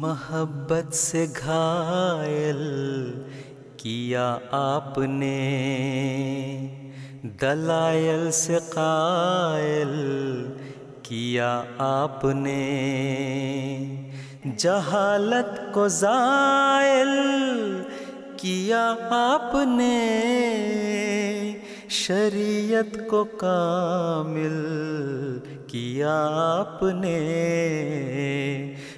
मोहब्बत से घायल किया आपने दलायल से कायल किया आपने जहालत को जायल किया आपने शरीयत को कामिल किया आपने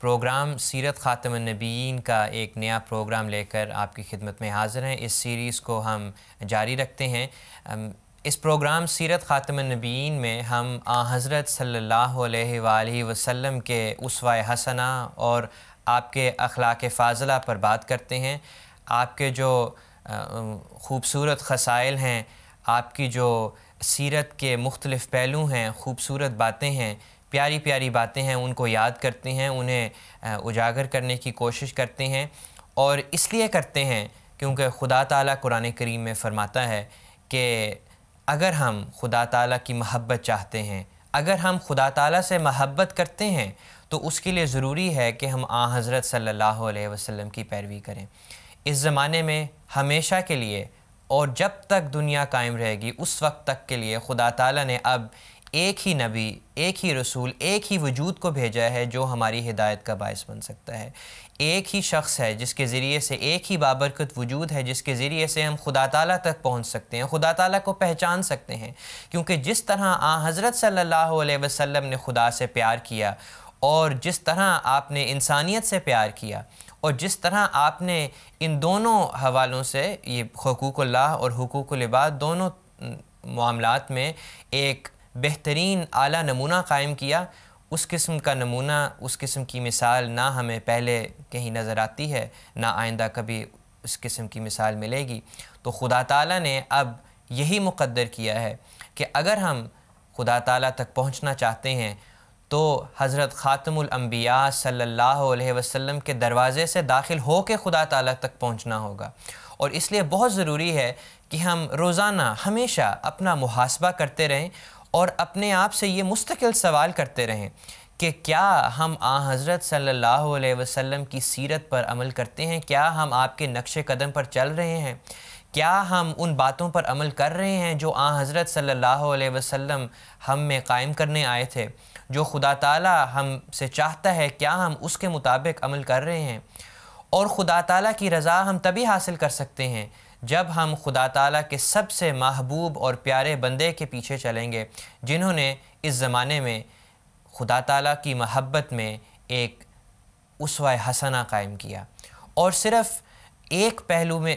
प्रोग्राम सीरत ख़ातम नबीन का एक नया प्रोग्राम लेकर आपकी खिदमत में हाज़िर हैं इस सीरीज़ को हम जारी रखते हैं इस प्रोग्राम सीरत ख़ातम नबीन में हम आ हज़रत सल्ला वसम के उसवा हसना और आपके अखलाक फ़ाजला पर बात करते हैं आपके जो खूबसूरत खसाइल हैं आपकी जो सीरत के मुख्तलिफ़ पहलू हैं खूबसूरत बातें हैं प्यारी प्यारी बातें हैं उनको याद करते हैं उन्हें उजागर करने की कोशिश करते हैं और इसलिए करते हैं क्योंकि खुदा ताला कुरान करीम में फ़रमाता है कि अगर हम खुदा ताला की महब्बत चाहते हैं अगर हम खुदा ताला से महब्बत करते हैं तो उसके लिए ज़रूरी है कि हम आ हज़रत सल्लल्लाहु अलैहि वसल्लम की पैरवी करें इस ज़माने में हमेशा के लिए और जब तक दुनिया कायम रहेगी उस वक्त तक के लिए खुदा ताला ने अब एक ही नबी एक ही रसूल एक ही वजूद को भेजा है जो हमारी हिदायत का बायस बन सकता है एक ही शख्स है जिसके ज़रिए से एक ही बाबरकत वजूद है जिसके ज़रिए से हम खुदा ताला तक पहुंच सकते हैं खुदा ताला को पहचान सकते हैं क्योंकि जिस तरह आ हज़रत सल्लल्लाहु अलैहि वसल्लम ने खुदा से प्यार किया और जिस तरह आपने इंसानियत से प्यार किया और जिस तरह आपने इन दोनों हवालों से ये हकूक़ल्ला और हकूक़ दोनों मामलात में एक बेहतरीन आला नमूना कायम किया उस किस्म का नमूना उस किस्म की मिसाल ना हमें पहले कहीं नज़र आती है ना आइंदा कभी उस किस्म की मिसाल मिलेगी तो खुदा ताला ने अब यही मुकद्दर किया है कि अगर हम खुदा ताला तक पहुंचना चाहते हैं तो हज़रत ख़ातमबिया सल्ला वसम के दरवाज़े से दाखिल हो के खुदा ताला तक पहुँचना होगा और इसलिए बहुत ज़रूरी है कि हम रोज़ाना हमेशा अपना मुहासबा करते रहें और अपने आप से ये मुस्तकिल सवाल करते रहें कि क्या हम आ हज़रत सल्लल्लाहु अलैहि वसल्लम की सीरत पर अमल करते हैं क्या हम आपके नक्श कदम पर चल रहे हैं क्या हम उन बातों पर अमल कर रहे हैं जो आ हज़रत सल्लल्लाहु अलैहि वसल्लम हम में कायम करने आए थे जो खुदा ताला हम से चाहता है क्या हम उसके मुताबिक अमल कर रहे हैं और ख़ुदा ताला की रज़ा हम तभी हासिल कर सकते हैं जब हम खुदा तला के सबसे महबूब और प्यारे बंदे के पीछे चलेंगे जिन्होंने इस ज़माने में खुदा तला की महब्बत में एक उसवा हसना कायम किया और सिर्फ़ एक पहलू में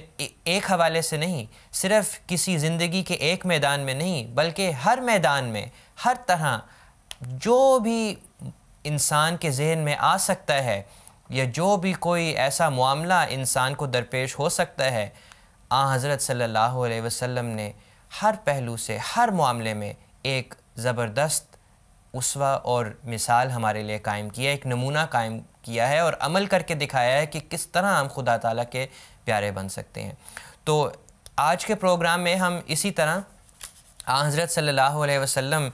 एक हवाले से नहीं सिर्फ किसी ज़िंदगी के एक मैदान में नहीं बल्कि हर मैदान में हर तरह जो भी इंसान के जहन में आ सकता है या जो भी कोई ऐसा मामला इंसान को दरपेश हो सकता है आ हज़रत अलैहि वसल्लम ने हर पहलू से हर मामले में एक ज़बरदस्त उसवा और मिसाल हमारे लिए कायम किया है एक नमूना कायम किया है और अमल करके दिखाया है कि किस तरह हम खुदा ताला के प्यारे बन सकते हैं तो आज के प्रोग्राम में हम इसी तरह आ हज़रत अलैहि वसल्लम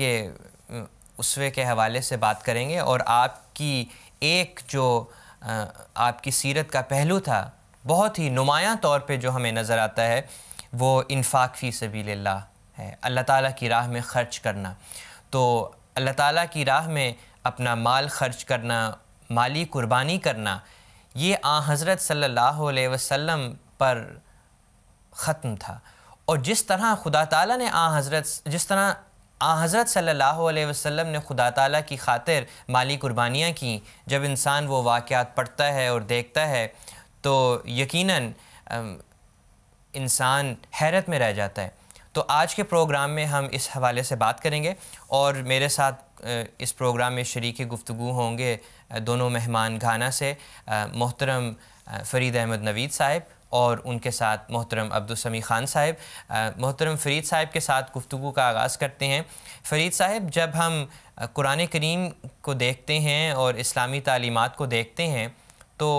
के उसवे के हवाले से बात करेंगे और आपकी एक जो आपकी सीरत का पहलू था बहुत ही नुमायाँ तौर पर जो हमें नज़र आता है वो इनफाक फ़ी सबील्ला है अल्लाह ताला की राह में ख़र्च करना तो अल्लाह ताला की राह में अपना माल ख़र्च करना माली कुर्बानी करना ये आ हज़रत सल्लल्लाहु अलैहि वसल्लम पर ख़त्म था और जिस तरह खुदा ताला ने आ हज़रत जिस तरह आ हज़रत सल्लल्लाहु अलैहि वसल्लम ने खुदा ताला की खातिर माली कुर्बानियाँ की जब इंसान वो वाक़ पढ़ता है और देखता है तो यकीनन इंसान हैरत में रह जाता है तो आज के प्रोग्राम में हम इस हवाले से बात करेंगे और मेरे साथ इस प्रोग्राम में शरीक गुफ्तु होंगे दोनों मेहमान घाना से मोहतरम फरीद अहमद नवीद साहब और उनके साथ मोहतरम अब्दुलसमी ख़ान साहब मोहतरम फरीद साहब के साथ गुफ्तु का आगाज़ करते हैं फरीद साहब जब हम कुरान करीम को देखते हैं और इस्लामी तालीमत को देखते हैं तो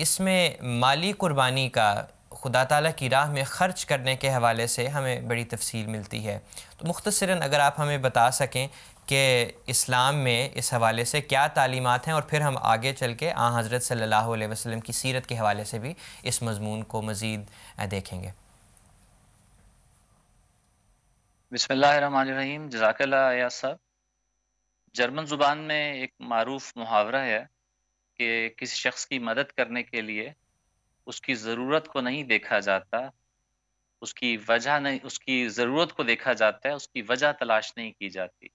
इसमें माली कुर्बानी का खुदा ताला की राह में ख़र्च करने के हवाले से हमें बड़ी तफसील मिलती है तो मुख्तसरा अगर आप हमें बता सकें कि इस्लाम में इस हवाले से क्या तालीमत हैं और फिर हम आगे चल के आ हज़रत सल्ला वसम की सीरत के हवाले से भी इस मजमून को मज़ीद देखेंगे बसमीम जजाक साहब जर्मन ज़ुबान में एक मरूफ मुहावरा है कि किसी शख्स की मदद करने के लिए उसकी ज़रूरत को नहीं देखा जाता उसकी वजह नहीं उसकी ज़रूरत को देखा जाता है उसकी वजह तलाश नहीं की जाती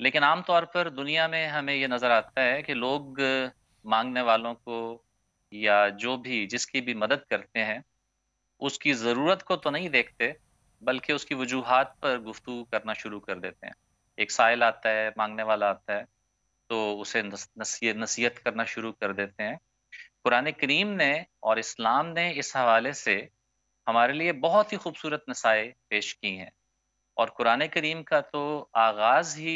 लेकिन आम तौर पर दुनिया में हमें ये नज़र आता है कि लोग मांगने वालों को या जो भी जिसकी भी मदद करते हैं उसकी ज़रूरत को तो नहीं देखते बल्कि उसकी वजूहत पर गुफ्तु करना शुरू कर देते हैं एक साइल आता है मांगने वाला आता है तो उसे नसीहत नसीहत करना शुरू कर देते हैं कुरान करीम ने और इस्लाम ने इस हवाले से हमारे लिए बहुत ही खूबसूरत नसाए पेश की हैं और कुरान करीम का तो आगाज़ ही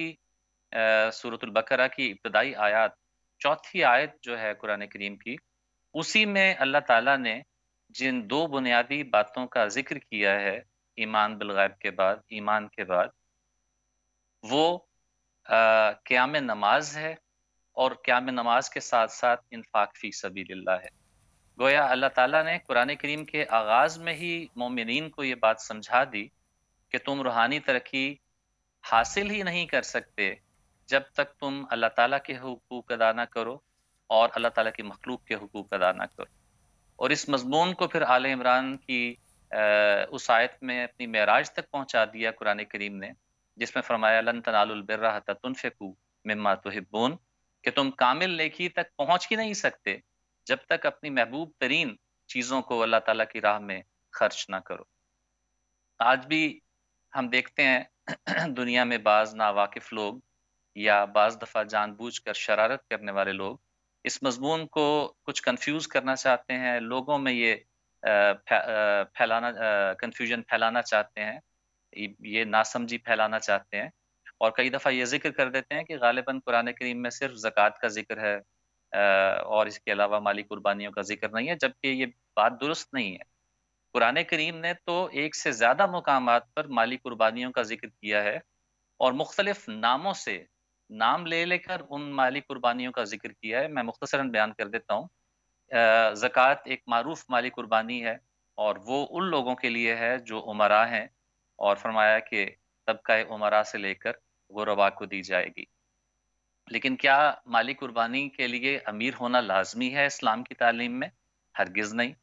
सूरतुल्बकरा की इब्तदाई आयत चौथी आयत जो है कुरान करीम की उसी में अल्लाह ताला ने जिन दो बुनियादी बातों का जिक्र किया है ईमान बिलगैब के बाद ईमान के बाद वो क्याम नमाज है और क्याम नमाज के साथ साथ इनफाक फ़ी सभी है गोया अल्लाह ताला ने कुरान करीम के आगाज़ में ही मोमिन को ये बात समझा दी कि तुम रूहानी तरक्की हासिल ही नहीं कर सकते जब तक तुम अल्लाह ताला के हकूक अदा ना करो और अल्लाह ताला के मखलूक के हकूक अदा ना करो और इस मजमून को फिर आल इमरान की आ, उस आयत में अपनी मराज तक पहुँचा दिया कुरान करीम ने जिसमें फरमाया लन तनालबिर्रा तनफिकू मम्मा तोहिबून कि तुम कामिल लेखी तक पहुँच ही नहीं सकते जब तक अपनी महबूब तरीन चीज़ों को अल्लाह तला की राह में खर्च ना करो आज भी हम देखते हैं दुनिया में बाज़ नावाकिफ लोग या बाज़ दफ़ा जानबूझ कर शरारत करने वाले लोग इस मजमून को कुछ कन्फ्यूज़ करना चाहते हैं लोगों में ये फैलाना कन्फ्यूजन फैलाना चाहते हैं ये नासमझी फैलाना चाहते हैं और कई दफ़ा ये जिक्र कर देते हैं कि गालिबा कुरान करीम में सिर्फ ज़क़़त का जिक्र है और इसके अलावा माली कुर्बानियों का जिक्र नहीं है जबकि ये बात दुरुस्त नहीं है कुरान करीम ने तो एक से ज़्यादा मकाम पर माली कुर्बानियों का जिक्र किया है और मुख्तलिफ नामों से नाम ले लेकर उन माली कुर्बानियों का जिक्र किया है मैं मुख्तसरा बयान कर देता हूँ ज़क़़त एक मरूफ माली कुर्बानी है और वो उन लोगों के लिए है जो उमरा हैं और फरमाया कि तबका उमरा से लेकर गुरबा को दी जाएगी लेकिन क्या माली कुर्बानी के लिए अमीर होना लाजमी है इस्लाम की तालीम में हरगिज़ नहीं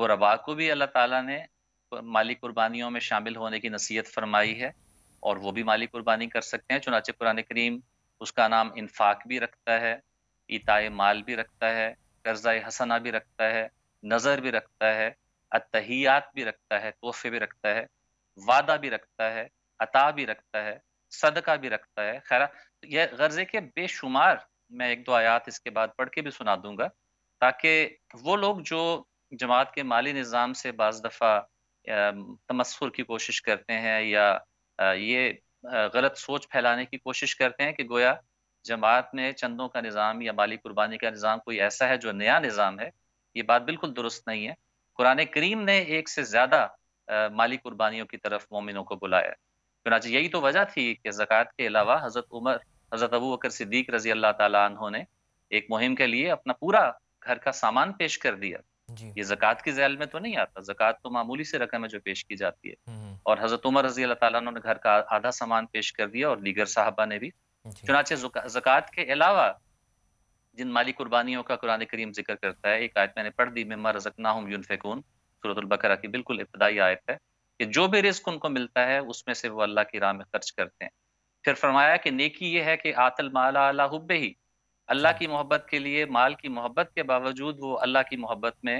गुरबा को भी अल्लाह ताला ने माली कुर्बानियों में शामिल होने की नसीहत फरमाई है और वो भी माली कुर्बानी कर सकते हैं चुनाचे कुरान करीम उसका नाम इन्फाक भी रखता है इताए माल भी रखता है कर्जा हसना भी रखता है नज़र भी रखता है अतहियात भी रखता है तोहफे भी रखता है वादा भी रखता है अता भी रखता है सदका भी रखता है खैरा यह गर्जे के बेशुमार मैं एक दो आयात इसके बाद पढ़ के भी सुना दूंगा ताकि वो लोग जो जमात के माली निज़ाम से बज दफ़ा तमस्र की कोशिश करते हैं या ये गलत सोच फैलाने की कोशिश करते हैं कि गोया जमात में चंदों का निज़ाम या माली कुर्बानी का निज़ाम कोई ऐसा है जो नया निज़ाम है ये बात बिल्कुल दुरुस्त नहीं है कुरान करीम ने एक से ज़्यादा माली कुर्बानियों की तरफ मोमिनों को बुलाया चुनाच यही तो वजह थी कि ज़क़़त के अलावा हज़रत उमर हज़रत अबू बकर सिद्दीक रजी अल्लाह तहों ने एक मुहिम के लिए अपना पूरा घर का सामान पेश कर दिया ये जक़ात की जैल में तो नहीं आता जक़ात तो मामूली से रकम है जो पेश की जाती है हम्म, हम्म। और हज़रत उमर रजी अल्लाह तला ने घर का आधा सामान पेश कर दिया और दीगर साहबा ने भी चुनाचे जक़ात के अलावा जिन माली कुर्बानियों का कुरान करीम जिक्र करता है एक आयत मैंने पढ़ दी रजकना हूँ यून फेकून सूरत बकरा की बिल्कुल इब्तदाई आयत है कि जो भी रिस्क उनको मिलता है उसमें से वो अल्लाह की राह में खर्च करते हैं फिर फरमाया कि नेकी ये है कि आतल माला अला हुब्बे ही अल्लाह की मोहब्बत के लिए माल की मोहब्बत के बावजूद वो अल्लाह की मोहब्बत में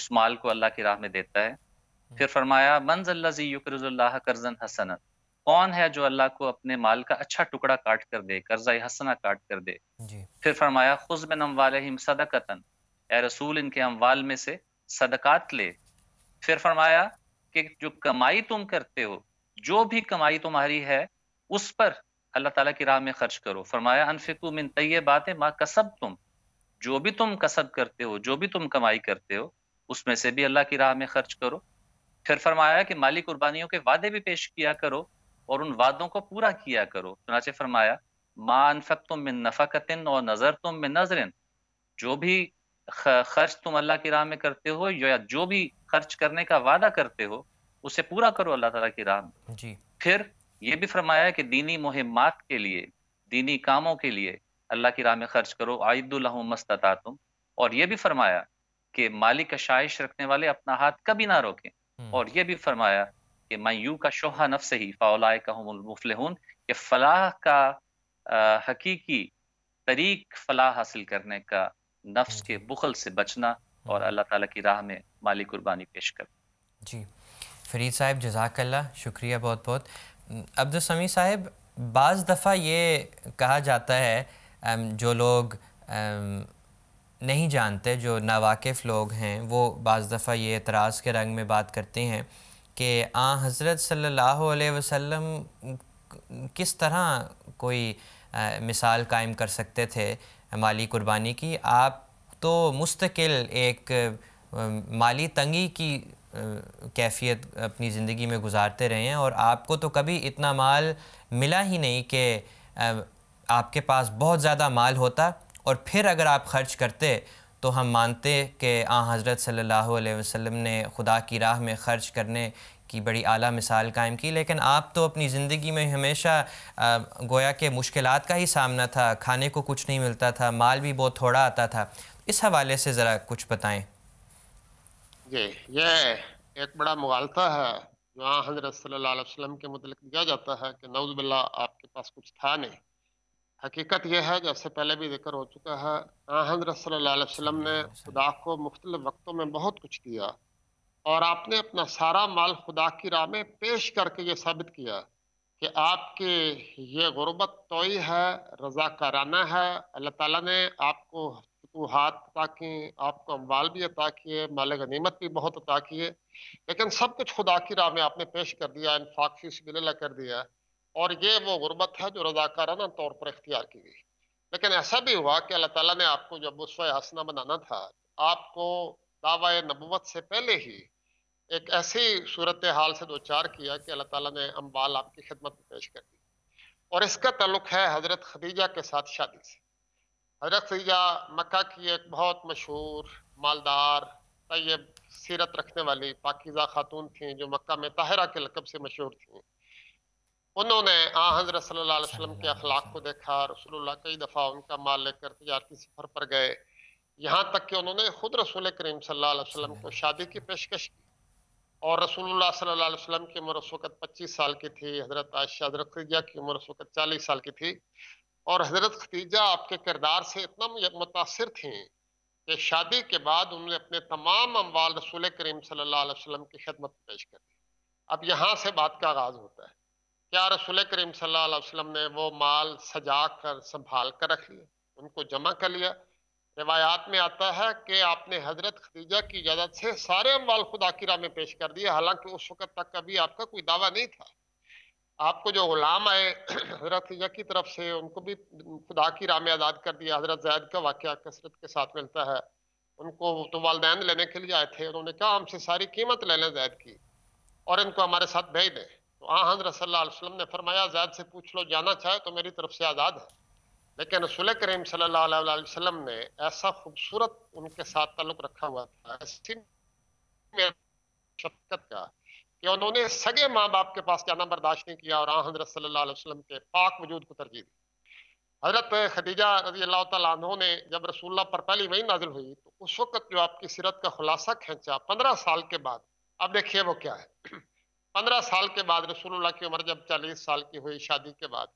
उस माल को अल्लाह की राह में देता है हम्म। फिर फरमाया मंजल्लाजी युक्रजुल्लाह कर्जन हसनत कौन है जो अल्लाह को अपने माल का अच्छा टुकड़ा काट कर दे कर्जा हसना काट कर दे जी। फिर फरमाया खुजबिन अम्वाल सदकतन ए रसूल इनके अम्वाल में से सदकात ले फिर फरमाया कि जो कमाई तुम करते हो जो भी कमाई तुम्हारी है उस पर अल्लाह ताला की राह में खर्च करो फरमाया अनफिकु मिन तय बातें माँ कसब तुम जो भी तुम कसब करते हो जो भी तुम कमाई करते हो उसमें से भी अल्लाह की राह में खर्च करो फिर फरमाया कि माली कुर्बानियों के वादे भी पेश किया करो और उन वादों को पूरा किया करो चुनाचे फरमाया माँ अनफक तुम मिन नफ़ाकतिन और नज़र तुम मिन नजरन जो भी खर्च तुम अल्लाह की राह में करते हो या जो भी खर्च करने का वादा करते हो उसे पूरा करो अल्लाह तला की राह में जी फिर ये भी फरमाया कि दीनी मुहिमात के लिए दीनी कामों के लिए अल्लाह की राह में खर्च करो आयदुल्लमस्ता तुम और यह भी फरमाया कि मालिक का शाइश रखने वाले अपना हाथ कभी ना रोकें हम्म। और यह भी फरमाया कि मायू का शोहा नफ से ही फ़ाउलाए का फलाह का हकीकी तरीक फलाह हासिल करने का नफ्स के हम्म। बुखल से बचना और हम्म। अल्लाह ताला की राह में माली कुर्बानी पेश कर जी फरीद साहब जजाकल्ला शुक्रिया बहुत बहुत अब्दुल समी साहब बाज़ दफ़ा ये कहा जाता है जो लोग नहीं जानते जो नावाकिफ़ लोग हैं वो बाज़ दफ़ा ये एतराज़ के रंग में बात करते हैं कि आ हज़रत सल्लल्लाहु अलैहि वसल्लम किस तरह कोई मिसाल कायम कर सकते थे माली कुर्बानी की आप तो मुस्तकिल एक माली तंगी की कैफियत अपनी ज़िंदगी में गुजारते रहे हैं और आपको तो कभी इतना माल मिला ही नहीं कि आपके पास बहुत ज़्यादा माल होता और फिर अगर आप ख़र्च करते तो हम मानते कि आ हाँ, हज़रत सल्लल्लाहु अलैहि वसल्लम ने खुदा की राह में ख़र्च करने की बड़ी आला मिसाल कायम की लेकिन आप तो अपनी ज़िंदगी में हमेशा गोया के मुश्किल का ही सामना था खाने को कुछ नहीं मिलता था माल भी बहुत थोड़ा आता था इस हवाले से ज़रा कुछ बताएं जी ये एक बड़ा मुगालता है जो हजरत सल्लल्लाहु अलैहि वसल्लम के मतलब दिया जाता है कि नवज़बिल्ला आपके पास कुछ था नहीं हकीकत यह है जैसे पहले भी जिक्र हो चुका है हजरत सल्लल्लाहु अलैहि वसल्लम ने खुदा को मुख्तलिफ वक्तों में बहुत कुछ दिया और आपने अपना सारा माल खुदा की राह में पेश करके ये साबित किया कि आपके ये गुरबत तोई है रजा कराना है अल्लाह ताला ने आपको हाथ अता किए आपको अम्बाल भी अता किए माल गनीमत भी बहुत अता किए लेकिन सब कुछ खुदा की राह में आपने पेश कर दिया इनफाक फीसबिल्ला कर दिया और ये वो गुरबत है जो रजाकाराना तौर पर इख्तियार की गई लेकिन ऐसा भी हुआ कि अल्लाह ताला ने आपको जब उसवा हसना बनाना था आपको दावा नबूत से पहले ही एक ऐसी सूरत हाल से दो चार किया कि अल्लाह ताला ने अम्बाल आपकी खिदमत में पेश कर दी और इसका ताल्लुक है हज़रत खदीजा के साथ शादी से हज़रत खदीजा मक्का की एक बहुत मशहूर मालदार तयब सीरत रखने वाली पाकिज़ा खातून थी जो मक्का में ताहरा के लकब से मशहूर थी उन्होंने आ हज़रत सल्लल्लाहु अलैहि वसल्लम के अखलाक को देखा रसोल्ला कई दफ़ा उनका माल लेकर तजारती सफ़र पर गए यहाँ तक कि उन्होंने खुद रसूल करीम सल्लल्लाहु अलैहि वसल्लम को शादी की पेशकश की और रसूलुल्लाह सल्लल्लाहु अलैहि वसल्लम की उम्र उस वक़्त पच्चीस साल की थी हज़रत आयशा हज़रत खदीजा की उम्र उस वक़्त चालीस साल की थी और हज़रत खदीजा आपके किरदार से इतना मुतासर थी कि शादी के बाद उन्होंने अपने तमाम अम्बाल रसूल करीम सल्ला वसम की खिदमत पेश कर दी अब यहाँ से बात का आगाज़ होता है क्या रसूल करीम सल्ला वसम ने वो माल सजा कर संभाल कर रख लिया उनको जमा कर लिया रिवायात में आता है कि आपने हजरत खदीजा की इजाज़त से सारे अम्बाल की राह में पेश कर दिए हालांकि उस वक़्त तक कभी आपका कोई दावा नहीं था आपको जो गुलाम आए हजरत खदीजा की तरफ से उनको भी खुदा की राह में आज़ाद कर दिया हजरत जैद का वाक़ कसरत के साथ मिलता है उनको तो वालदेन लेने के लिए आए थे उन्होंने कहा हमसे सारी कीमत ले लें जैद की और इनको हमारे साथ भेज दें तो आ हजरत सल्लल्लाहु अलैहि वसल्लम ने फरमाया जैद से पूछ लो जाना चाहे तो मेरी तरफ से आज़ाद है लेकिन रसुल करीम सल्लाम ने ऐसा खूबसूरत उनके साथ ताल्लुक रखा हुआ था ऐसी शफकत का कि उन्होंने सगे माँ बाप के पास जाना बर्दाश्त नहीं किया और आ हजरत सल्ला के पाक वजूद को तरजीह दी हजरत खदीजा रजी अल्लाह ने जब रसूल्ला पर पहली वही नाजिल हुई तो उस वक्त जो आपकी सीरत का खुलासा खींचा पंद्रह साल के बाद अब देखिए वो क्या है पंद्रह साल के बाद रसूलुल्लाह की उम्र जब चालीस साल की हुई शादी के बाद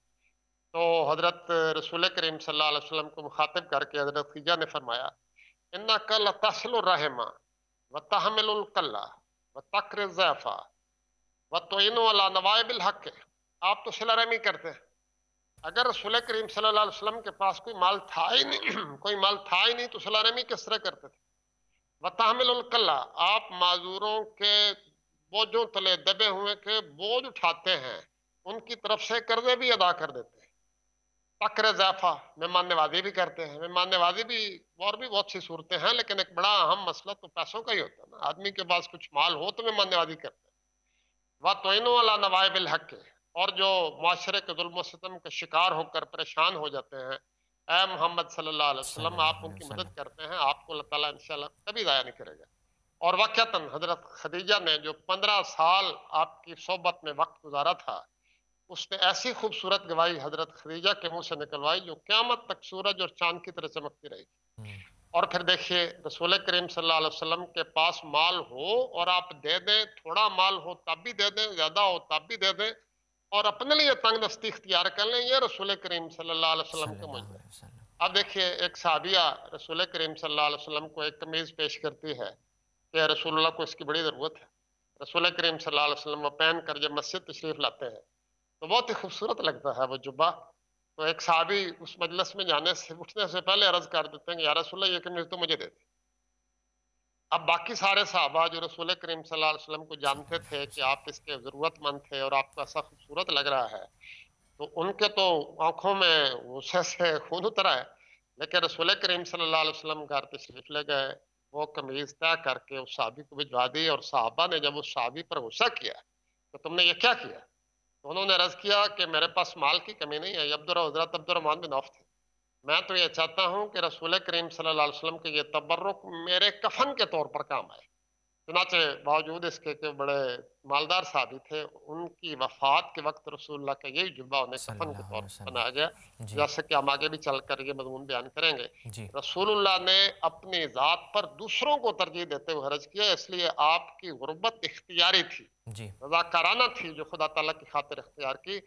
तो हज़रत रसूल करीम सल्लल्लाहु को मुखातिब करके हज़रत खीजा ने फरमाया इन्ना कल तसल रहमा व तहमिलकल्ला व तकर ज़ैफ़ा व तो अला नवाबिल हक आप तो रहमी करते हैं अगर रसूल करीम सल्लाम के पास कोई माल था ही नहीं कोई माल था ही नहीं तो रहमी किस तरह करते थे व तहमिलकल्ला आप माजूरों के बोझों तले दबे हुए के बोझ उठाते हैं उनकी तरफ से कर्जे भी अदा कर देते हैं तकर जाफा मेहमानवाजी भी करते हैं मेहमानवाजी भी और भी बहुत सी सूरतें हैं लेकिन एक बड़ा अहम मसला तो पैसों का ही होता है ना आदमी के पास कुछ माल हो तो मेहमानवाजी करते हैं वह तोन वाला नवायबिल हक और जो माशरे के जुल्म के शिकार होकर परेशान हो जाते हैं ए मोहम्मद सल्ला वसलम आप उनकी मदद करते हैं आपको अल्लाह ताला कभी ज़ाया नहीं करेगा और वाक़ता हज़रत खदीजा ने जो पंद्रह साल आपकी सोबत में वक्त गुजारा था उसने ऐसी खूबसूरत गवाही हजरत खदीजा के मुंह से निकलवाई जो क्यामत तक सूरज और चांद की तरह चमकती रहेगी हम्म। और फिर देखिए रसूल करीम सल्लल्लाहु अलैहि वसल्लम के पास माल हो और आप दे दें थोड़ा माल हो तब भी दे दें ज्यादा हो तब भी दे दें और अपने लिए तंग दस्ती इख्तियार कर लें ये रसूल करीम सल्लल्लाहु अलैहि वसल्लम के मुझे अब देखिए एक साबिया रसूल करीम सल्लल्लाहु अलैहि वसल्लम को एक कमीज़ पेश करती है कि रसूलुल्लाह को इसकी बड़ी ज़रूरत है रसूल करीम सल्लल्लाहु अलैहि वसल्लम पहन कर जब मस्जिद तशरीफ़ लाते हैं तो बहुत ही खूबसूरत लगता है वो जुब्बा तो एक साहबी उस मजलस में जाने से उठने से पहले अर्ज कर देते हैं यार ये कमीज तो मुझे दे दी अब बाकी सारे साहबा जो रसूल करीम वसल्लम को जानते थे कि आप इसके ज़रूरतमंद थे और आपको ऐसा खूबसूरत लग रहा है तो उनके तो आँखों में गुस्से से खून उतरा है लेकिन रसूल करीम वसल्लम घर तशरीफ ले गए वो कमीज़ तय करके उस साहबी को भिजवा दी और साहबा ने जब उस साहबी पर गुस्सा किया तो तुमने ये क्या किया तो उन्होंने रज़ किया कि मेरे पास माल की कमी नहीं है अब्दुल हजरत अब्दुलरमान बिन औफ थे मैं तो ये चाहता हूँ कि रसूल करीम सल्लल्लाहु अलैहि वसल्लम के ये तबर्रुक मेरे कफन के तौर पर काम आए चुनाचे बावजूद इसके के बड़े मालदार साधी थे उनकी वफात के वक्त रसूल का यही जुम्बा उन्हें कफन के तौर पर बनाया गया जैसे कि हम आगे भी चल कर ये मजमून बयान करेंगे रसूल्ला ने अपनी ज़ात पर दूसरों को तरजीह देते हुए हरज किया इसलिए आपकी गुर्बत इख्तियारी थी रजाकाराना थी जो खुदा तला की खातिर इख्तियार की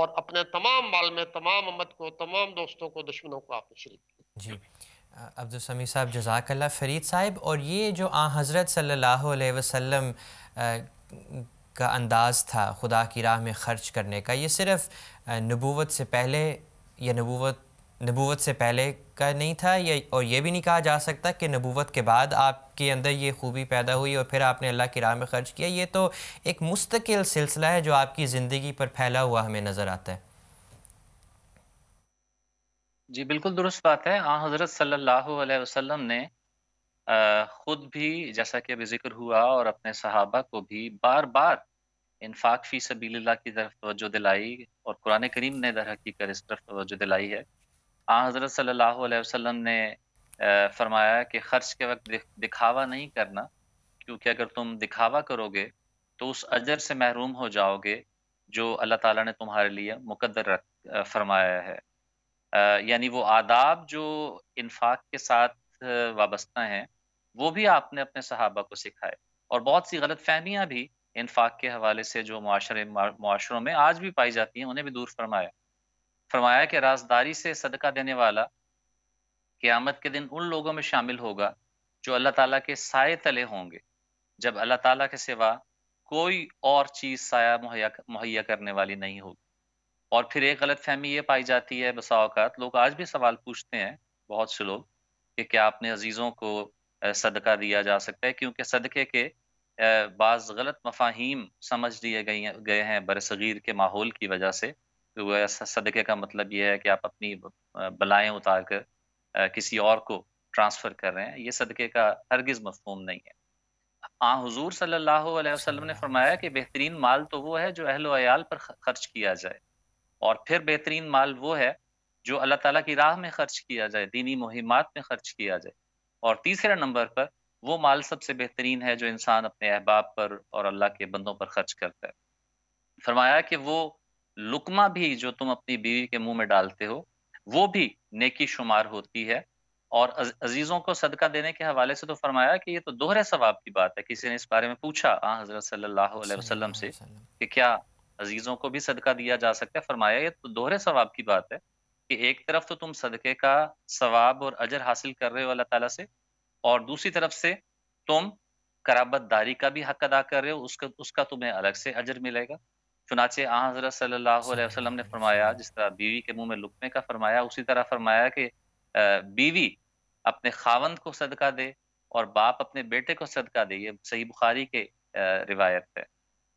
और अपने तमाम माल में तमाम अमद को तमाम दोस्तों को दुश्मनों को आपने शरीक किया अब्दुलसमी साहब जजाकल्ला फरीद साहब और ये जो आ हज़रत सल्लल्लाहु अलैहि वसल्लम का अंदाज़ था खुदा की राह में ख़र्च करने का ये सिर्फ़ नबूवत से पहले या नबूवत नबूवत से पहले का नहीं था या और ये भी नहीं कहा जा सकता कि नबूवत के बाद आपके अंदर ये खूबी पैदा हुई और फिर आपने अल्लाह की राह में ख़र्च किया ये तो एक मुस्तकिल सिलसिला है जो आपकी ज़िंदगी पर फैला हुआ हमें नज़र आता है जी बिल्कुल दुरुस्त बात है आ हज़रत सल्लल्लाहु अलैहि वसल्लम ने ख़ुद भी जैसा कि अभी ज़िक्र हुआ और अपने सहाबा को भी बार-बार फाक फ़ी सबीलिल्लाह की तरफ तवज्जो दिलाई और कुरान करीम ने दरहक़ीक़त इस तरफ तवज्जो दिलाई है। आ हज़रत सल्लल्लाहु अलैहि वसल्लम ने फ़रमाया कि ख़र्च के वक़्त दिखावा नहीं करना क्योंकि अगर तुम दिखावा करोगे तो उस अजर से महरूम हो जाओगे जो अल्लाह ताला ने तुम्हारे लिए मुक़द्दर रख फ़रमाया है। यानी वो आदाब जो इन्फाक के साथ वाबस्ता हैं वो भी आपने अपने सहाबा को सिखाए और बहुत सी गलत फहमियाँ भी इन्फाक के हवाले से जो माशरे माशरों में आज भी पाई जाती हैं उन्हें भी दूर फरमाया फरमाया कि राजदारी से सदका देने वाला क़्यामत के दिन उन लोगों में शामिल होगा जो अल्लाह ताला के साय तले होंगे जब अल्लाह ताला के सिवा कोई और चीज़ साया मुहैया मुहैया करने वाली नहीं होगी और फिर एक गलत फहमी ये पाई जाती है बसाओकात लोग आज भी सवाल पूछते हैं बहुत से लोग कि क्या अपने अजीज़ों को सदका दिया जा सकता है क्योंकि सदक़े के बाज़ गलत मफाहिम समझ लिए गई गए हैं बरसगीर के माहौल की वजह से तो सदक़े का मतलब यह है कि आप अपनी बलाएँ उतार कर किसी और को ट्रांसफ़र कर रहे हैं ये सदक़े का हरगिज़ मफहूम नहीं है आ हाँ, हजूर सल्ला वसलम ने फरमाया कि बेहतरीन माल तो वो है जो अहलोयाल पर खर्च किया जाए और फिर बेहतरीन माल वो है जो अल्लाह ताला की राह में खर्च किया जाए दीनी मुहिमात में खर्च किया जाए और तीसरे नंबर पर वो माल सबसे बेहतरीन है जो इंसान अपने अहबाब पर और अल्लाह के बंदों पर खर्च करता है फरमाया कि वो लुकमा भी जो तुम अपनी बीवी के मुंह में डालते हो वो भी नेकी शुमार होती है और अजीजों को सदका देने के हवाले से तो फरमाया कि ये तो दोहरे सवाब की बात है किसी ने इस बारे में पूछा हाँ हजरत सल्लल्लाहु अलैहि वसल्लम से कि क्या अजीजों को भी सदका दिया जा सकता है फरमाया ये तो दोहरे सवाब की बात है कि एक तरफ तो तुम सदक़े का सवाब और अजर हासिल कर रहे हो अल्लाह ताला से और दूसरी तरफ से तुम कराबतदारी का भी हक अदा कर रहे हो उसका उसका तुम्हें अलग से अजर मिलेगा चुनाचे हजरत सल्लल्लाहु अलैहि वसल्लम ने फरमाया जिस तरह बीवी के मुंह में लुकने का फरमाया उसी तरह फरमाया कि बीवी अपने खावंद को सदका दे और बाप अपने बेटे को सदका दे ये सही बुखारी के रिवायत है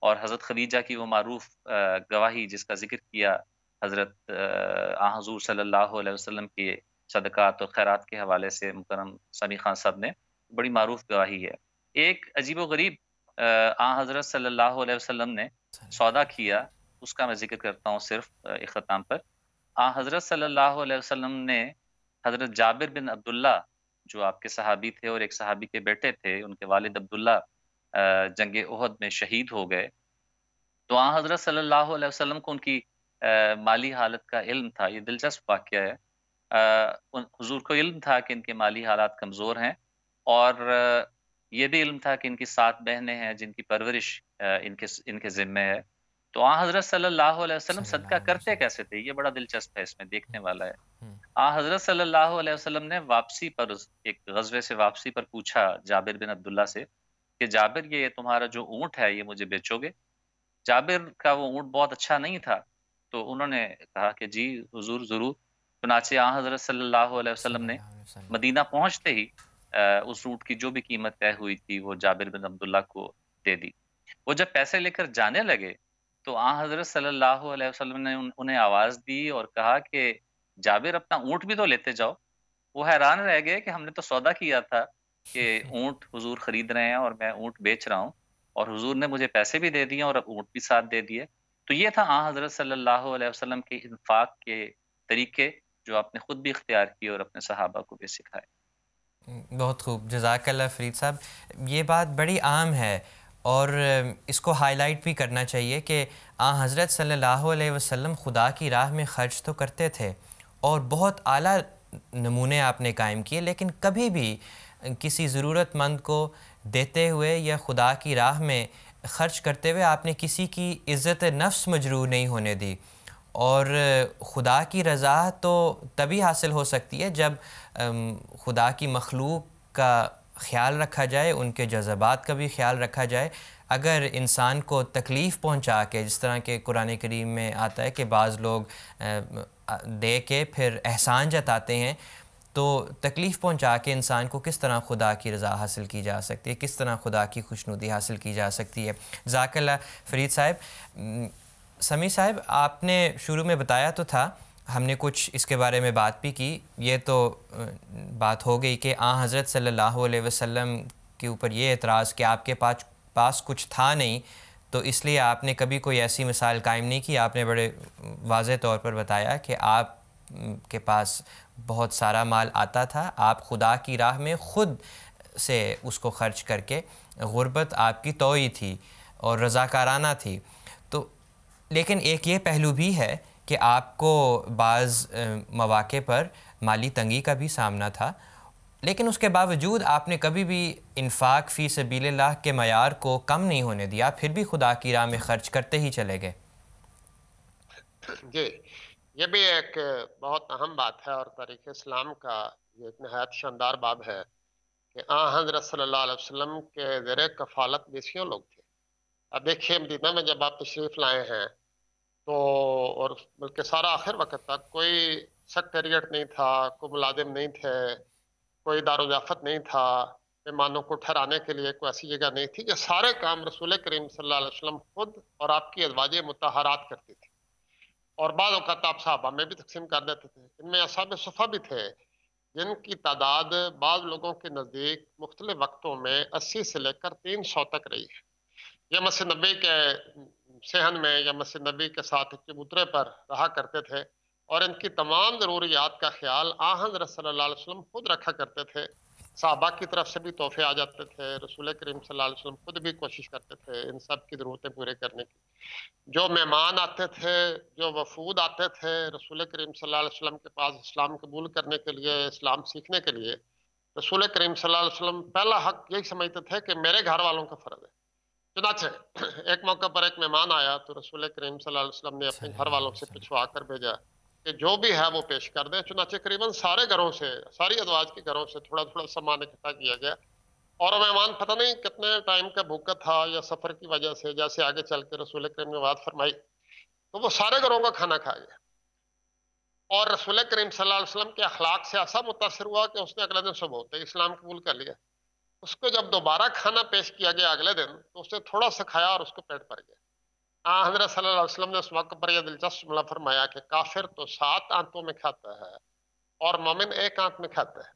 और हज़रत खदीजा की वो मरूफ गवाही जिसका जिक्र किया हज़रत हजूर सल्लल्लाहु अलैहि वसल्लम के सदक़ात और खैरात के हवाले से मुकरम सनी खान साहब ने बड़ी मरूफ गवाही है एक अजीब व गरीब आ हज़रत सल्लल्लाहु अलैहि वसल्लम ने सौदा किया उसका मैं जिक्र करता हूँ सिर्फ अख्ताम पर आ हज़रत सल्लल्लाहु अलैहि वसल्लम ने हज़रत जाबिर बिन अब्दुल्ला जो आपके सहाबी थे और एक सहाबी के बेटे थे उनके वालिद अब्दुल्ला जंग उहद में शहीद हो गए तो आ हज़रत सल्लल्लाहु अलैहि वसल्लम को उनकी आ, माली हालत का इल्म था ये दिलचस्प वाक्य है हजूर को इल्म था कि इनके माली हालात कमज़ोर हैं और ये भी इल्म था कि इनकी सात बहनें हैं जिनकी परवरिश इनके इनके ज़िम्मे है तो आ हज़रत सल्लल्लाहु अलैहि वसल्लम सदका करते कैसे थे ये बड़ा दिलचस्प है इसमें देखने हम्म, वाला है हम्म। आ हज़रत सल्लल्लाहु अलैहि वसल्लम ने वापसी पर एक गजबे से वापसी पर पूछा जाबिर बिन अब्दुल्ला से कि जाबिर ये तुम्हारा जो ऊंट है ये मुझे बेचोगे जाबिर का वो ऊँट बहुत अच्छा नहीं था तो उन्होंने कहा कि जी हजूर ज़रूर चुनाचे आ हज़रत सल्लल्लाहु अलैहि वसल्लम ने मदीना पहुंचते ही उस ऊंट की जो भी कीमत तय हुई थी वो जाबिर बिन अब्दुल्ला को दे दी वो जब पैसे लेकर जाने लगे तो आ हज़रत सल्लल्लाहु अलैहि वसल्लम ने उन्हें आवाज़ दी और कहा कि जाबिर अपना ऊंट भी तो लेते जाओ वो हैरान रह गए कि हमने तो सौदा किया था कि ऊँट हुजूर खरीद रहे हैं और मैं ऊँट बेच रहा हूँ और हुजूर ने मुझे पैसे भी दे दिए और अब ऊँट भी साथ दे दिए तो ये था आ हज़रत सल्लल्लाहु अलैहि वसल्लम के इन्फाक के तरीके जो आपने ख़ुद भी इख्तियार किए और अपने सहाबा को भी सिखाए बहुत खूब जजाकल्ला फरीद साहब ये बात बड़ी आम है और इसको हाईलाइट भी करना चाहिए कि आ हज़रत सल्लल्लाहु अलैहि वसल्लम खुदा की राह में ख़र्च तो करते थे और बहुत आला नमूने आपने कायम किए लेकिन कभी भी किसी ज़रूरतमंद को देते हुए या खुदा की राह में ख़र्च करते हुए आपने किसी की इज़्ज़त नफ्स मजरू नहीं होने दी और खुदा की रज़ा तो तभी हासिल हो सकती है जब खुदा की मखलूक का ख्याल रखा जाए उनके जज्बात का भी ख्याल रखा जाए अगर इंसान को तकलीफ़ पहुंचा के जिस तरह के कुरान करीम में आता है कि बाज़ लोग दे के फिर एहसान जताते हैं तो तकलीफ़ पहुंचा के इंसान को किस तरह खुदा की रज़ा हासिल की जा सकती है किस तरह खुदा की खुशनुदी हासिल की जा सकती है जाकल्ला फरीद साहब समी साहब आपने शुरू में बताया तो था हमने कुछ इसके बारे में बात भी की ये तो बात हो गई कि आ हज़रत सल्लल्लाहु अलैहि वसल्लम के ऊपर ये एतराज़ कि आपके पास पास कुछ था नहीं तो इसलिए आपने कभी कोई ऐसी मिसाल कायम नहीं की आपने बड़े वाज तौर पर बताया कि आप के पास बहुत सारा माल आता था आप खुदा की राह में ख़ुद से उसको ख़र्च करके गुर्बत आपकी तोई थी और रज़ाकाराना थी तो लेकिन एक ये पहलू भी है कि आपको बाज़ मौाक़े पर माली तंगी का भी सामना था लेकिन उसके बावजूद आपने कभी भी इन्फाक फ़ी सबील के मैार को कम नहीं होने दिया फिर भी खुदा की राह में ख़र्च करते ही चले गए जी ये भी एक बहुत अहम बात है और तारीख इस्लाम का ये एक नहायत शानदार बाब है कि आ हजरत सल्लल्लाहु वसल्लम के ज़र कफालत बेसियों लोग थे अब देखिए मदीना में जब आप तशरीफ़ लाए हैं तो और बल्कि सारा आखिर वक्त तक कोई सेक्टेरियट नहीं था कोई मुलाजिम नहीं थे कोई दारुजाफत नहीं था मेहमानों को ठहराने के लिए कोई ऐसी जगह नहीं थी ये सारे काम रसूल करीम सल्लल्लाहु अलैहि खुद और आपकी अजवाज मतहरात करती थी और बाद आप साहबा में भी तकसीम कर देते थे इनमें असाब सफ़ा भी थे जिनकी तादाद बाद लोगों के नज़दीक मुख्तलि वक्तों में अस्सी से लेकर तीन सौ तक रही है यह मस्जिद नबी के सहन में या मस्जिद नबी के साथ चबूतरे पर रहा करते थे और इनकी तमाम ज़रूरियात का ख्याल आहद रसल्ला वसलम खुद रखा करते थे साहबा की तरफ से भी तोहफे आ जाते थे रसूल करीम वसल्लम खुद भी कोशिश करते थे इन सब की ज़रूरतें पूरे करने की जो मेहमान आते थे जो वफूद आते थे रसूल करीम वसल्लम के पास इस्लाम कबूल करने के लिए इस्लाम सीखने के लिए रसूल करीम वसल्लम पहला हक यही समझते थे कि मेरे घर वालों का फ़र्ज है चुनाचे एक मौके पर एक मेहमान आया तो रसूल करीम वसल्लम ने अपने अच्छा। घर वालों से पिछवा कर भेजा कि जो भी है वो पेश कर दें चुनाचे करीबन सारे घरों से सारी अदवाज के घरों से थोड़ा थोड़ा सामान इकट्ठा किया गया और मेहमान पता नहीं कितने टाइम का भूखा था या सफ़र की वजह से जैसे आगे चल के रसूल करीम ने बात फरमाई तो वो सारे घरों का खाना खा गया और रसूल करीम वसल्लम के अखलाक से ऐसा मुतासर हुआ कि उसने अगले दिन सुबह होते इस्लाम कबूल कर लिया उसको जब दोबारा खाना पेश किया गया अगले दिन तो उसने थोड़ा सा खाया और उसको पेट भर गया हजरत सल्लल्लाहु अलैहि वसल्लम ने उस मौके पर यह दिलचस्प मिला फरमाया कि काफिर तो सात आंतों में खाता है और मोमिन एक आंत में खाता है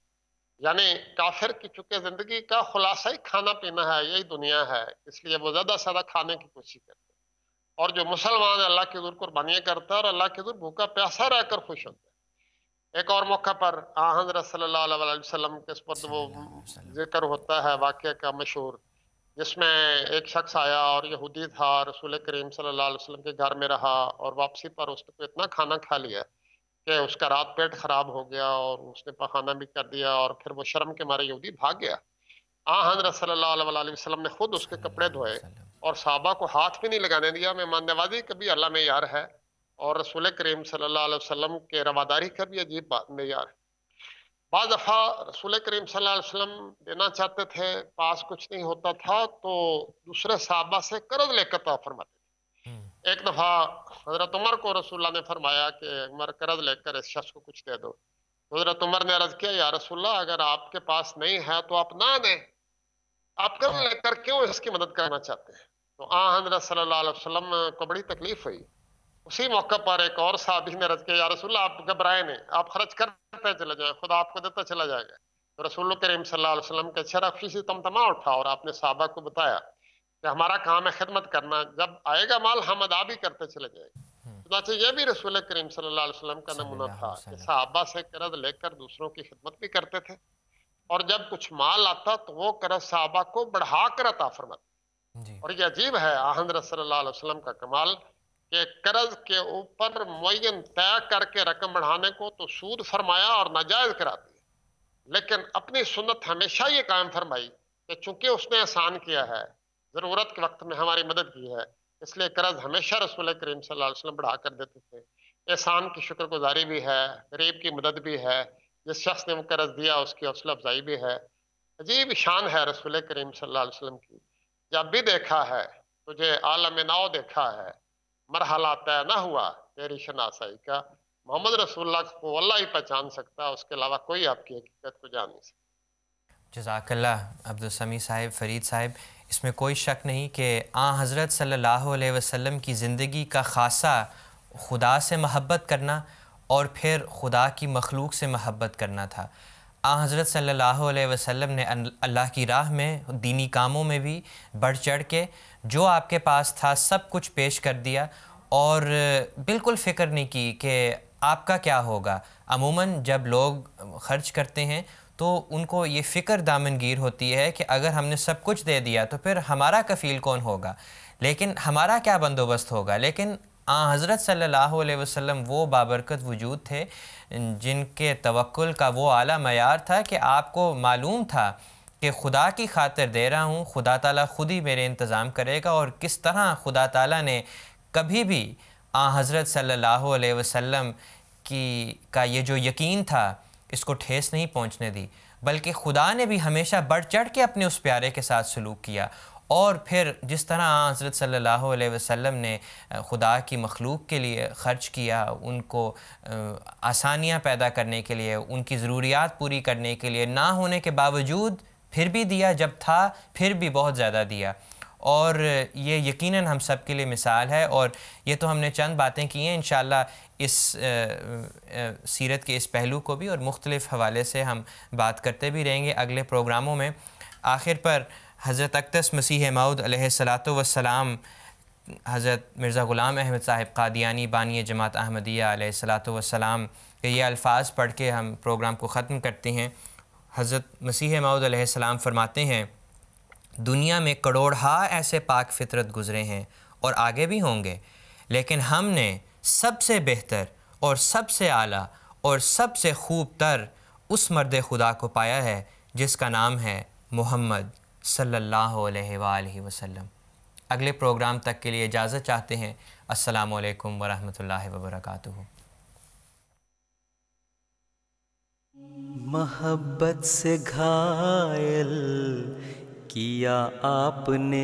यानी काफिर की चूंकि जिंदगी का खुलासा ही खाना पीना है यही दुनिया है इसलिए वो ज्यादा से ज्यादा खाने की कोशिश करते हैं और जो मुसलमान अल्लाह की दूर कुर्बानियाँ करता है और अल्लाह की दूर भूखा प्यासा रहकर खुश होता है एक और मौका पर हजरत सल्लल्लाहु अलैहि के इस पर वो जिक्र होता है वाक्य का मशहूर जिसमें एक शख्स आया और यहूदी था रसूल करीम सल्लल्लाहु अलैहि वसल्लम के घर में रहा और वापसी पर उसने तो इतना खाना खा लिया कि उसका रात पेट खराब हो गया और उसने पखाना भी कर दिया और फिर वो शर्म के मारे यहूदी भाग गया आ हजरत सल्लल्लाहु वसल्लम ने खुद उसके कपड़े धोए और साहबा को हाथ भी नहीं लगाने दिया मैं मेहमानवाजी कभी अल्लाह में यार है और रसूल करीम सल्लल्लाहु अलैहि वसल्लम के रवादारी का भी अजीब बात में यार है बज दफ़ा रसूल करीम वसल्लम देना चाहते थे पास कुछ नहीं होता था तो दूसरे साहबा से कर्ज लेकर तो फरमाते थे हम्म। एक दफ़ा हज़रत उमर को रसुल्ला ने फरमाया कि उमर कर्ज लेकर इस शख्स को कुछ दे दो तो हज़रत उमर ने अर्ज किया या रसुल्ला अगर आपके पास नहीं है तो आप ना दें आप कर्ज हाँ। लेकर क्यों इसकी मदद करना चाहते हैं तो आ हजरत सल्ला वसलम को बड़ी तकलीफ हुई उसी मौके पर एक और साहबी ने रज के या रसूल आप घबराए ने आप खर्च करते चले जाए खुद आपको देता चला जाएगा तो रसूल करीम सल्लम के शरफी से तमतमा उठा और आपने साहबा को बताया कि हमारा काम है खिदमत करना जब आएगा माल हम अदा भी करते चले जाएंगे हम्म। तो ये भी रसूल करीम सल्लाम का नमूना था कि साहबा से कर्ज लेकर दूसरों की खिदमत भी करते थे और जब कुछ माल आता तो वो कर्ज साहबा को बढ़ा कर अता फरमाते और ये अजीब है आहद रसल्लाम वसलम का कमाल कि कर्ज के ऊपर मुन तय करके रकम बढ़ाने को तो सूद फरमाया और नाजायज करा दिया लेकिन अपनी सुनत हमेशा ये कायम फरमाई कि चूंकि उसने एहसान किया है ज़रूरत के वक्त में हमारी मदद की है इसलिए कर्ज हमेशा रसूल करीम वसल्लम बढ़ा कर देते थे एहसान की शुक्रगुजारी भी है गरीब की मदद भी है जिस शख्स ने वो कर्ज दिया उसकी हौसला अफजाई भी है अजीब शान है रसूल करीम सल्लल्लाहु की जब भी देखा है तुझे आलम नाव देखा है मरहला तय ना हुआ तेरी शनासाई का मोहम्मद रसूल्ला को अल्लाह ही पहचान सकता है उसके अलावा कोई आपकी हकीकत को जान नहीं सकता जजाकल्ला अब्दुलसमी साहिब फरीद साहिब इसमें कोई शक नहीं कि आ हज़रत सल्लल्लाहु अलैहि वसल्लम की ज़िंदगी का खासा खुदा से महब्बत करना और फिर खुदा की मखलूक से महब्बत करना था आ हज़रत सल्लल्लाहु अलैहि वसल्लम ने अल्लाह की राह में दीनी कामों में भी बढ़ चढ़ के जो आपके पास था सब कुछ पेश कर दिया और बिल्कुल फ़िक्र नहीं की कि आपका क्या होगा अमूमन जब लोग ख़र्च करते हैं तो उनको ये फ़िक्र दामनगीर होती है कि अगर हमने सब कुछ दे दिया तो फिर हमारा कफ़ील कौन होगा लेकिन हमारा क्या बंदोबस्त होगा लेकिन आ हज़रत सल्लल्लाहु अलैहि वसल्लम वो बाबरकत वजूद थे जिनके तवक्ल का वो आला मैार था कि आपको मालूम था कि खुदा की खातिर दे रहा हूँ खुदा ताला खुद ही मेरे इंतज़ाम करेगा और किस तरह खुदा ताला ने कभी भी आ हज़रत सल्लल्लाहु अलैहि वसल्लम की का ये जो यकीन था इसको ठेस नहीं पहुँचने दी बल्कि खुदा ने भी हमेशा बढ़ चढ़ के अपने उस प्यारे के साथ सलूक किया और फिर जिस तरह हज़रत सल्लल्लाहु अलैहि वसल्लम ने खुदा की मखलूक के लिए ख़र्च किया उनको आसानियाँ पैदा करने के लिए उनकी ज़रूरियात पूरी करने के लिए ना होने के बावजूद फिर भी दिया जब था फिर भी बहुत ज़्यादा दिया और ये यकीनन हम सब के लिए मिसाल है और ये तो हमने चंद बातें की हैं इन इस सीरत के इस पहलू को भी और मुख्तलिफ़ हवाले से हम बात करते भी रहेंगे अगले प्रोग्रामों में आखिर पर हज़रत अक्तस मसीह मऊद सलात वसलाम हज़रत मिर्ज़ा ग़ुलाम अहमद साहिब कादियानी बानी जमात अहमदिया सलाम के ये अल्फाज पढ़ के हम प्रोग्राम को ख़त्म करते हैं हज़रत मसीह मऊद सलाम फरमाते हैं दुनिया में करोड़ हा ऐसे पाक फितरत गुज़रे हैं और आगे भी होंगे लेकिन हमने सबसे बेहतर और सबसे आला और सबसे खूब तर उस मर्द खुदा को पाया है जिसका नाम है मोहम्मद सल्ला वसलम अगले प्रोग्राम तक के लिए इजाज़त चाहते हैं अस्सलाम वालेकुम वरहमतुल्लाहि मोहब्बत से घायल किया आपने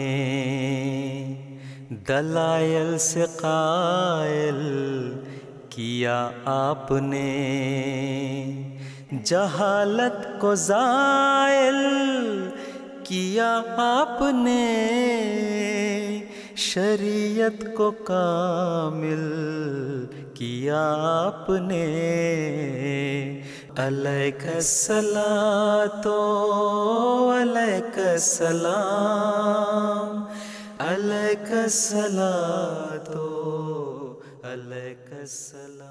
दलायल से कायल किया आपने जहालत को जायल किया आपने शरीयत को कामिल किया आपने अलैक सला तो अलैक सलाम अलैक सला तो अलैक सलाम